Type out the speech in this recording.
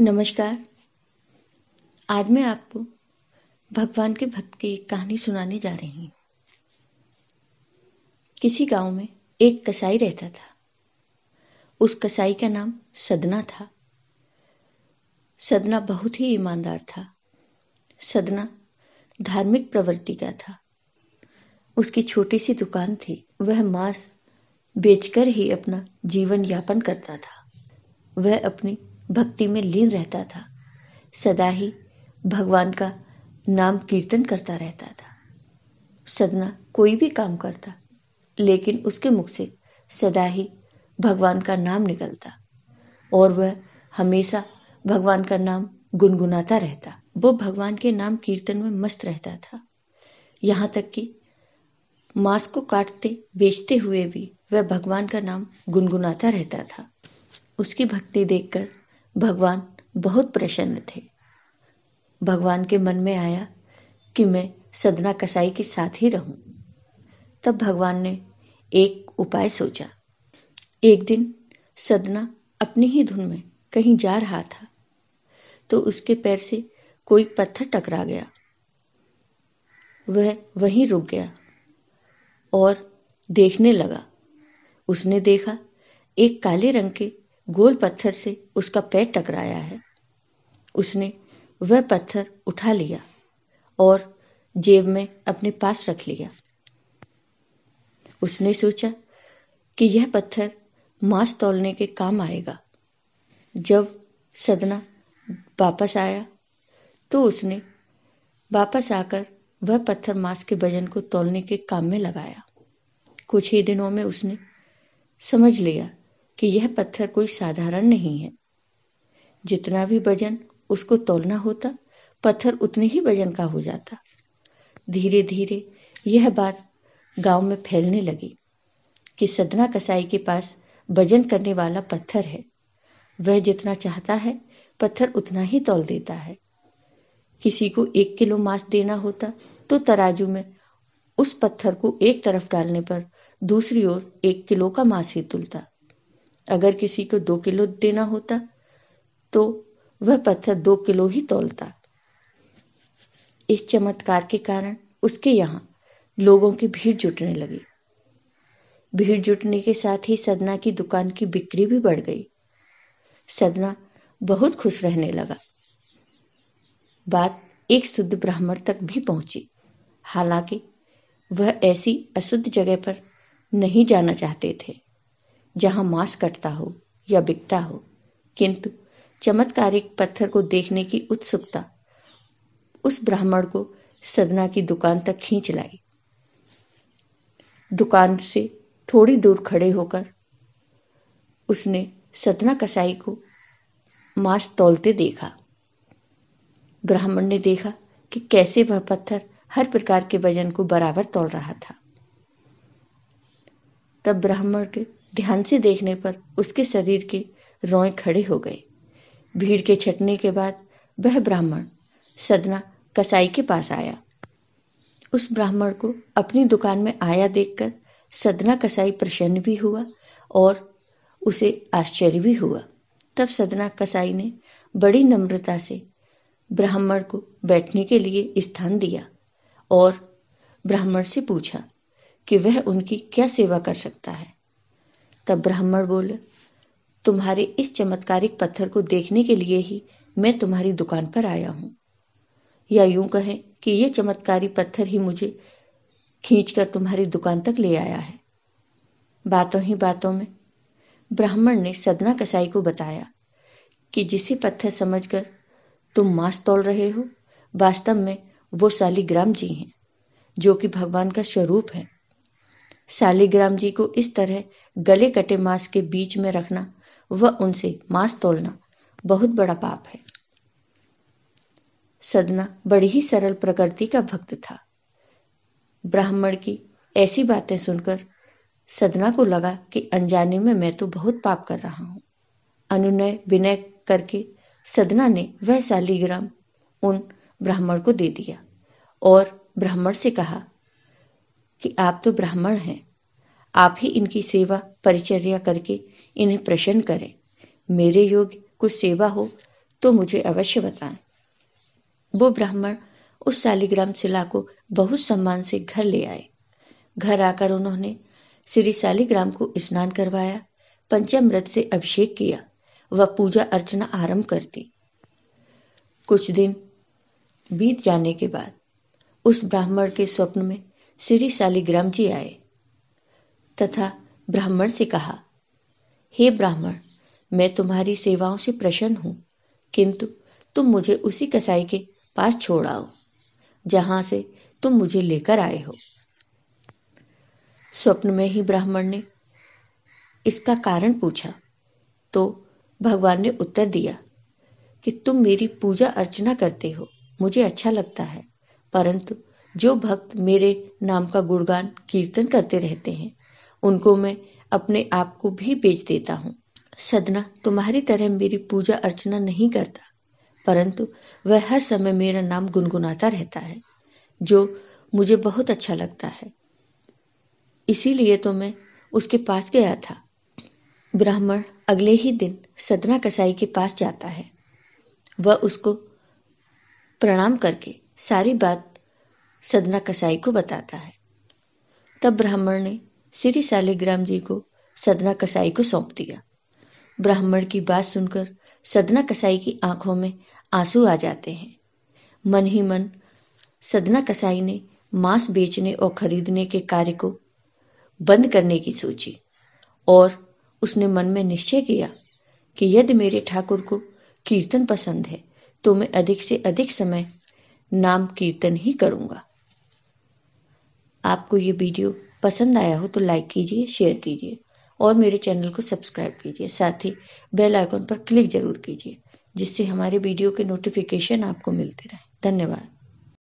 नमस्कार आज मैं आपको भगवान के भक्त की एक कहानी सुनाने जा रही हूँ किसी गांव में एक कसाई रहता था उस कसाई का नाम सदना था सदना बहुत ही ईमानदार था सदना धार्मिक प्रवृत्ति का था उसकी छोटी सी दुकान थी वह मांस बेचकर ही अपना जीवन यापन करता था वह अपनी भक्ति में लीन रहता था सदा ही भगवान का नाम कीर्तन करता रहता था सदना कोई भी काम करता लेकिन उसके मुख से सदा ही भगवान का नाम निकलता और वह हमेशा भगवान का नाम गुनगुनाता रहता वो भगवान के नाम कीर्तन में मस्त रहता था यहाँ तक कि मांस को काटते बेचते हुए भी वह भगवान का नाम गुनगुनाता रहता था उसकी भक्ति देखकर भगवान बहुत प्रसन्न थे भगवान के मन में आया कि मैं सदना कसाई के साथ ही रहूं तब भगवान ने एक उपाय सोचा एक दिन सदना अपनी ही धुन में कहीं जा रहा था तो उसके पैर से कोई पत्थर टकरा गया वह वहीं रुक गया और देखने लगा उसने देखा एक काले रंग के गोल पत्थर से उसका पैर टकराया है उसने वह पत्थर उठा लिया और जेब में अपने पास रख लिया उसने सोचा कि यह पत्थर मांस तोलने के काम आएगा जब सदना वापस आया तो उसने वापस आकर वह पत्थर मांस के वजन को तोलने के काम में लगाया कुछ ही दिनों में उसने समझ लिया कि यह पत्थर कोई साधारण नहीं है जितना भी वजन उसको तोलना होता पत्थर उतने ही वजन का हो जाता धीरे धीरे यह बात गांव में फैलने लगी कि सदना कसाई के पास वजन करने वाला पत्थर है वह जितना चाहता है पत्थर उतना ही तोल देता है किसी को एक किलो मांस देना होता तो तराजू में उस पत्थर को एक तरफ डालने पर दूसरी ओर एक किलो का मांस ही तुलता अगर किसी को दो किलो देना होता तो वह पत्थर दो किलो ही तोलता इस चमत्कार के कारण उसके यहाँ लोगों की भीड़ जुटने लगी भीड़ जुटने के साथ ही सदना की दुकान की बिक्री भी बढ़ गई सदना बहुत खुश रहने लगा बात एक शुद्ध ब्राह्मण तक भी पहुंची हालांकि वह ऐसी अशुद्ध जगह पर नहीं जाना चाहते थे जहां मांस कटता हो या बिकता हो किंतु चमत्कारिक पत्थर को देखने की उत्सुकता उस ब्राह्मण को सदना की दुकान तक खींच लाई दुकान से थोड़ी दूर खड़े होकर उसने सदना कसाई को मांस तोलते देखा ब्राह्मण ने देखा कि कैसे वह पत्थर हर प्रकार के वजन को बराबर तोल रहा था तब ब्राह्मण के ध्यान से देखने पर उसके शरीर के रोए खड़े हो गए भीड़ के छटने के बाद वह ब्राह्मण सदना कसाई के पास आया उस ब्राह्मण को अपनी दुकान में आया देखकर सदना कसाई प्रसन्न भी हुआ और उसे आश्चर्य भी हुआ तब सदना कसाई ने बड़ी नम्रता से ब्राह्मण को बैठने के लिए स्थान दिया और ब्राह्मण से पूछा कि वह उनकी क्या सेवा कर सकता है तब ब्राह्मण बोले तुम्हारे इस चमत्कारिक पत्थर को देखने के लिए ही मैं तुम्हारी दुकान पर आया हूं या यूं कहें कि यह चमत्कारी पत्थर ही मुझे खींचकर तुम्हारी दुकान तक ले आया है बातों ही बातों में ब्राह्मण ने सदना कसाई को बताया कि जिसे पत्थर समझकर तुम मांस तोल रहे हो वास्तव में वो शालिग्राम जी हैं जो कि भगवान का स्वरूप है शालिग्राम जी को इस तरह गले कटे मांस के बीच में रखना व उनसे मांस तोलना बहुत बड़ा पाप है सदना बड़ी ही सरल प्रकृति का भक्त था ब्राह्मण की ऐसी बातें सुनकर सदना को लगा कि अनजाने में मैं तो बहुत पाप कर रहा हूं अनुनय विनय करके सदना ने वह शालिग्राम उन ब्राह्मण को दे दिया और ब्राह्मण से कहा कि आप तो ब्राह्मण हैं आप ही इनकी सेवा परिचर्या करके इन्हें प्रसन्न करें मेरे योग्य कुछ सेवा हो तो मुझे अवश्य बताएं वो ब्राह्मण उस शालिग्राम शिला को बहुत सम्मान से घर ले आए घर आकर उन्होंने श्री शालिग्राम को स्नान करवाया पंचमृत से अभिषेक किया व पूजा अर्चना आरंभ कर दी कुछ दिन बीत जाने के बाद उस ब्राह्मण के स्वप्न में श्री शालिग्राम जी आए तथा ब्राह्मण से कहा हे ब्राह्मण मैं तुम्हारी सेवाओं से प्रसन्न हूं किंतु तुम मुझे उसी कसाई के पास छोड़ आओ जहां से तुम मुझे लेकर आए हो स्वप्न में ही ब्राह्मण ने इसका कारण पूछा तो भगवान ने उत्तर दिया कि तुम मेरी पूजा अर्चना करते हो मुझे अच्छा लगता है परंतु जो भक्त मेरे नाम का गुणगान कीर्तन करते रहते हैं उनको मैं अपने आप को भी बेच देता हूँ सदना तुम्हारी तरह मेरी पूजा अर्चना नहीं करता परंतु वह हर समय मेरा नाम गुनगुनाता रहता है जो मुझे बहुत अच्छा लगता है इसीलिए तो मैं उसके पास गया था ब्राह्मण अगले ही दिन सदना कसाई के पास जाता है वह उसको प्रणाम करके सारी बात सदना कसाई को बताता है तब ब्राह्मण ने श्री सालिग्राम जी को सदना कसाई को सौंप दिया ब्राह्मण की बात सुनकर सदना कसाई की आंखों में आंसू आ जाते हैं मन ही मन सदना कसाई ने मांस बेचने और खरीदने के कार्य को बंद करने की सोची और उसने मन में निश्चय किया कि यदि मेरे ठाकुर को कीर्तन पसंद है तो मैं अधिक से अधिक समय नाम कीर्तन ही करूंगा आपको ये वीडियो पसंद आया हो तो लाइक कीजिए शेयर कीजिए और मेरे चैनल को सब्सक्राइब कीजिए साथ ही बेल आइकॉन पर क्लिक जरूर कीजिए जिससे हमारे वीडियो के नोटिफिकेशन आपको मिलते रहें धन्यवाद